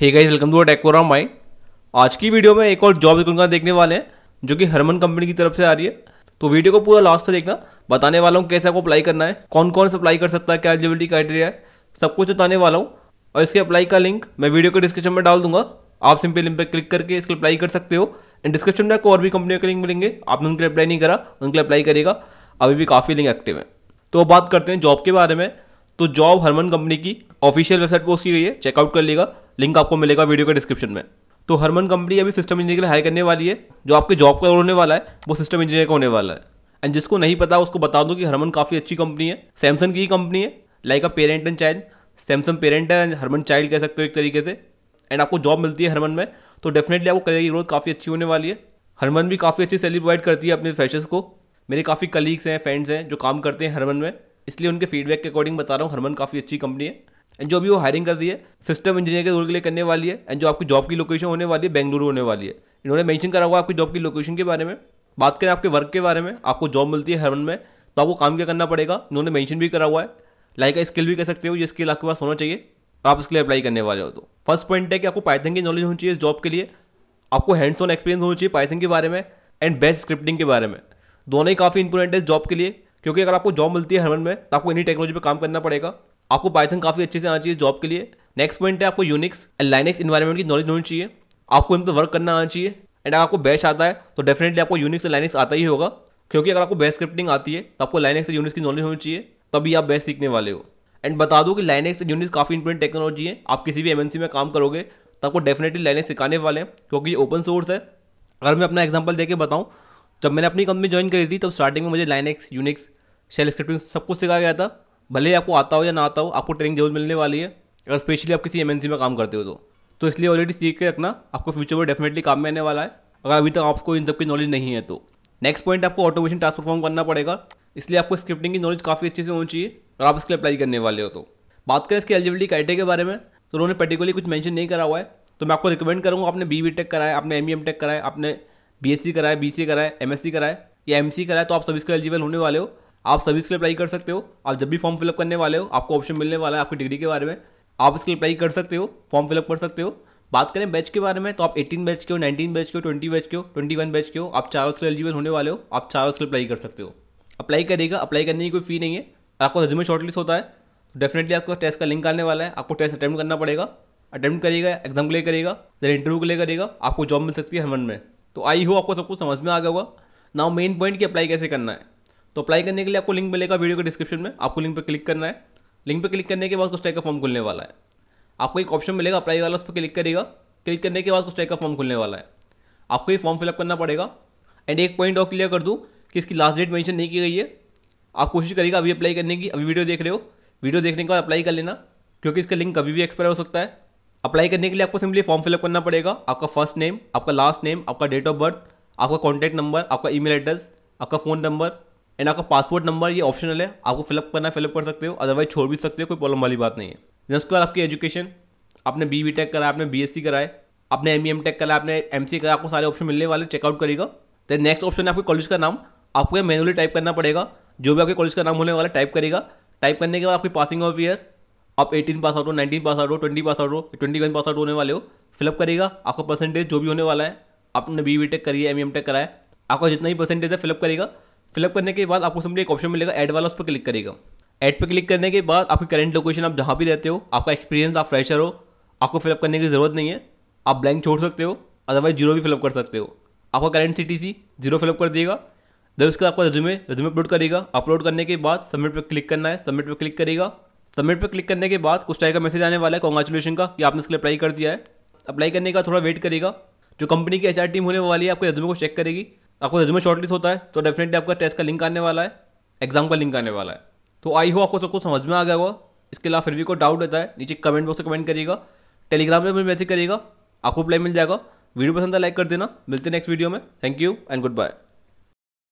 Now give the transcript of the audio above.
hey guys welcome to Techora my आज की video में एक और जॉब रिकॉर्ड देखने वाले हैं जो कि हरमन कंपनी की तरफ से आ रही है तो वीडियो को पूरा लास्ट तक देखना बताने वाला हूँ कैसे आपको अप्लाई करना है कौन कौन से अप्लाई कर सकता है क्या एलिजिबिलिटी क्राइटेरिया है सब कुछ बताने वाला हूँ और इसके अप्लाई का लिंक मैं वीडियो के डिस्क्रिप्शन में डाल दूंगा आप सिंपल लिंक पर क्लिक करके इसके अप्लाई कर सकते हो एंड डिस्क्रिप्शन में आपको और भी कंपनियों के लिंक मिलेंगे आपने उनके लिए अप्लाई नहीं करा उनके अप्लाई करेगा अभी भी काफ़ी लिंक एक्टिव है तो बात करते हैं जॉब के बारे में तो जॉब हरमन कंपनी की ऑफिशियल वेबसाइट पोस्ट की गई है चेकआउट कर लेगा लिंक आपको मिलेगा वीडियो के डिस्क्रिप्शन में तो हरमन कंपनी अभी सिस्टम इंजीनियर के लिए हायर करने वाली है जो आपके जॉब का होने वाला है वो सिस्टम इंजीनियर का होने वाला है एंड जिसको नहीं पता उसको बता दूँ कि हरमन काफ़ी अच्छी कंपनी है सैमसंग की कंपनी है like a parent and child Samsung parent है एंड हरमन चाइल्ड कह सकते हो एक तरीके से एंड आपको जॉब मिलती है हरमन में तो डेफिनेटली आपको करियर की ग्रोथ काफ़ी अच्छी होने वाली है हरमन भी काफ़ी अच्छी सैलरी प्रोवाइड करती है अपने फ्रेशर्स को मेरे काफ़ी कलीग्स हैं फ्रेंड्स हैं जो काम करते हैं हरमन में इसलिए उनके फीडबैक के अकॉर्डिंग बता रहा हूँ हरमन काफ़ी अच्छी कंपनी है एंड जो भी वो हायरिंग कर रही है सिस्टम इंजीनियर के रोल के लिए करने वाली है एंड जो आपकी जॉब की लोकेशन होने वाली है बेंगलुरु होने वाली है इन्होंने मेंशन करा हुआ आपकी जॉब की लोकेशन के बारे में बात करें आपके वर्क के बारे में आपको जॉब मिलती है हरमन में तो आपको काम क्या करना पड़ेगा इन्होंने मेंशन भी करा हुआ है लाइक स्किल भी कर सकते हो ये स्किल आपके पास होना चाहिए तो आप इसके लिए अप्लाई करने वाले हो तो फर्स्ट पॉइंट है कि आपको पाइथन की नॉलेज होनी चाहिए इस जॉब के लिए आपको हैंड्स ऑन एक्सपीरियंस होना चाहिए पाइथन के बारे में एंड बेस्ट स्क्रिप्टिंग के बारे में दोनों ही काफ़ी इंपोर्टेंट है इस जॉब के लिए क्योंकि अगर आपको जॉब मिलती है हरमन में तो आपको इन्हीं टेक्नोलॉजी पर काम करना पड़ेगा आपको पाइथन काफ़ी अच्छे से आना चाहिए जॉब के लिए नेक्स्ट पॉइंट है आपको यूनिक्स एंड लाइनेक्स इन्वायरमेंट की नॉलेज होनी चाहिए आपको इन पर वर्क करना आना चाहिए एंड अगर आपको बेस्ट आता है तो डेफिनेटली आपको यूनिक्स और आता ही होगा क्योंकि अगर आपको बेस्ट स्क्रिप्टिंग आती है तो आपको लाइनेक्स और यूनिक्स की नॉलेज होनी चाहिए तभी आप बेस्ट सीखने वाले हो एंड बता दूँ कि लाइनेक्स एंड यूनिक्स काफ़ी इंपोर्टेंट टेक्नोलॉजी है आप किसी भी एमएनसी में काम करोगे तो आपको डेफिनेटली लाइनेक्स सिखाने वाले हैं क्योंकि ये ओपन सोर्स है अगर मैं अपना एग्जाम्पल देकर बताऊँ जब मैंने अपनी कंपनी ज्वाइन करी थी तब स्टार्टिंग में मुझे लाइनेक्स यूनिक्स शेल स्क्रिप्टिंग सब कुछ सिखाया गया था भले ही आपको आता हो या ना आता हो आपको ट्रेनिंग जरूर मिलने वाली है अगर स्पेशली आप किसी एमएनसी में काम करते हो तो तो इसलिए ऑलरेडी सीख के रखना आपको फ्यूचर में डेफिनेटली काम में आने वाला है अगर अभी तक आपको इन सब की नॉलेज नहीं है तो नेक्स्ट पॉइंट आपको ऑटोमेशन टास्क परफॉर्म करना पड़ेगा इसलिए आपको स्क्रिप्टिंग की नॉलेज काफ़ी अच्छे से होनी चाहिए अगर आप इसके लिए अप्लाई करने वाले हो तो बात करें इसके एलिजिबिलिटी क्राइटेरिया के बारे में तो उन्होंने पर्टिकुलरली कुछ मैंशन नहीं करा हुआ है तो मैं आपको रिकमेंड करूँगा आपने बी बी टेक कराया आपने एम टेक कराया आपने सी कराए बी सी कराए एमएससी कराए या एम सी कराए तो आप सभी इसके एलिजिबल होने वाले हो आप सभी इसके लिए अप्लाई कर सकते हो आप जब भी फॉर्म फिलअप करने वाले हो आपको ऑप्शन मिलने वाला है आपकी डिग्री के बारे में आप इसके लिए अप्लाई कर सकते हो फॉर्म फिलअप कर सकते हो बात करें बैच के बारे में तो आप 18 बैच के हो 19 बैच के हो 20 बैच के हो 21 बैच के हो आप चारों उसके एलिजिबल होने वाले हो आप चारों उसके अप्लाई कर सकते हो अप्लाई करिएगा अप्लाई करने की कोई फी नहीं है आपका रिज्यूमे शॉर्टलिस्ट होता है तो डेफिनेटली आपको टेस्ट का लिंक आने वाला है आपको टेस्ट अटैम्प्ट करना पड़ेगा अटैम्प्ट करिएगा एग्जाम के लिए करिएगा देन इंटरव्यू के लिए करिएगा आपको जॉब मिल सकती है हरमन में तो आई हो आपको सब कुछ समझ में आ गया होगा नाउ मेन पॉइंट की अप्लाई कैसे करना है तो अप्लाई करने के लिए आपको लिंक मिलेगा वीडियो के डिस्क्रिप्शन में आपको लिंक पर क्लिक करना है लिंक पर क्लिक करने के बाद कुछ टाइप का फॉर्म खुलने वाला है आपको एक ऑप्शन मिलेगा अप्लाई वाला उस पर क्लिक करेगा क्लिक करने के बाद कुछ टाइप का फॉर्म खुलने वाला है आपको ये फॉर्म फिलअप करना पड़ेगा एंड एक पॉइंट और क्लियर कर दूँ कि इसकी लास्ट डेट मैंशन नहीं की गई है आप कोशिश करिएगा अभी अप्लाई करने की अभी वीडियो देख रहे हो वीडियो देखने के बाद अप्लाई कर लेना क्योंकि इसका लिंक कभी भी एक्सपायर हो सकता है अप्लाई करने के लिए आपको सिंपली फॉर्म फिलअप करना पड़ेगा आपका फर्स्ट नेम आपका लास्ट नेम आपका डेट ऑफ बर्थ आपका कॉन्टैक्ट नंबर आपका ईमेल एड्रेस आपका फ़ोन नंबर एंड आपका पासपोर्ट नंबर ये ऑप्शनल है आपको फिलअप करना फिलअप कर सकते हो अदरवाइज छोड़ भी सकते हो कोई प्रॉब्लम वाली बात नहीं है देन उसके बाद आपकी एजुकेशन आपने बी बी टेक कराया आपने बी एस सी कराए आपने एम ई एम टेक कराया आपने एम सी e कराया आपको सारे ऑप्शन मिलने वाले चेकआउट करेगा देन नेक्स्ट ऑप्शन है आपके कॉलेज का नाम आपको मैनुअली टाइप करना पड़ेगा जो भी आपके कॉलेज का नाम होने वाला टाइप करेगा टाइप करने के बाद आपकी पासिंग ऑफ ईयर आप 18 पास आउट हो 19 पास आउट हो 20 पास आउट हो 21 पास आउट होने वाले हो फिलअप करेगा आपका परसेंटेज जो भी होने वाला है आपने बी बी टेक करिए एम एम टेक कराया आपका जितना ही परसेंटेज है फिलअप करेगा फिलअप करने के बाद आपको सिंपली एक ऑप्शन मिलेगा एड वाला उस पर क्लिक करेगा एड पर क्लिक करने के बाद आपकी करंट लोकेशन आप जहाँ भी रहते हो आपका एक्सपीरियंस आप फ्रेशर हो आपको फिलअप करने की ज़रूरत नहीं है आप ब्लैंक छोड़ सकते हो अदरवाइज जीरो भी फिलअप कर सकते हो आपका current C T C zero fill up कर देगा दर उसके बाद आपका रिज्यूमे रिज्यूमे अपलोड करेगा अपलोड करने के बाद सबमिट पर क्लिक करना है सबमिट पर क्लिक करेगा सबमिट पर क्लिक करने के बाद कुछ टाइप का मैसेज आने वाला है कॉन्ग्रेचुलेशन का कि आपने इसके लिए अप्लाई कर दिया है अप्लाई करने का थोड़ा वेट करेगा जो कंपनी की एच टीम होने वाली है आपके रेज्यूमे को चेक करेगी आपको रेज्यूमे शॉर्टलिस्ट होता है तो डेफिनेटली आपका टेस्ट का लिंक आने वाला है एग्जाम का लिंक आने वाला है तो आई हो आपको सबको समझ में आ गया होगा इसके अलावा फिर भी कोई डाउट रहता है नीचे कमेंट बॉक्स में कमेंट करिएगा टेलीग्राम पर मैसेज करिएगा आपको अप्लाई मिल जाएगा वीडियो पसंद है लाइक कर देना मिलते हैं नेक्स्ट वीडियो में thank you and good bye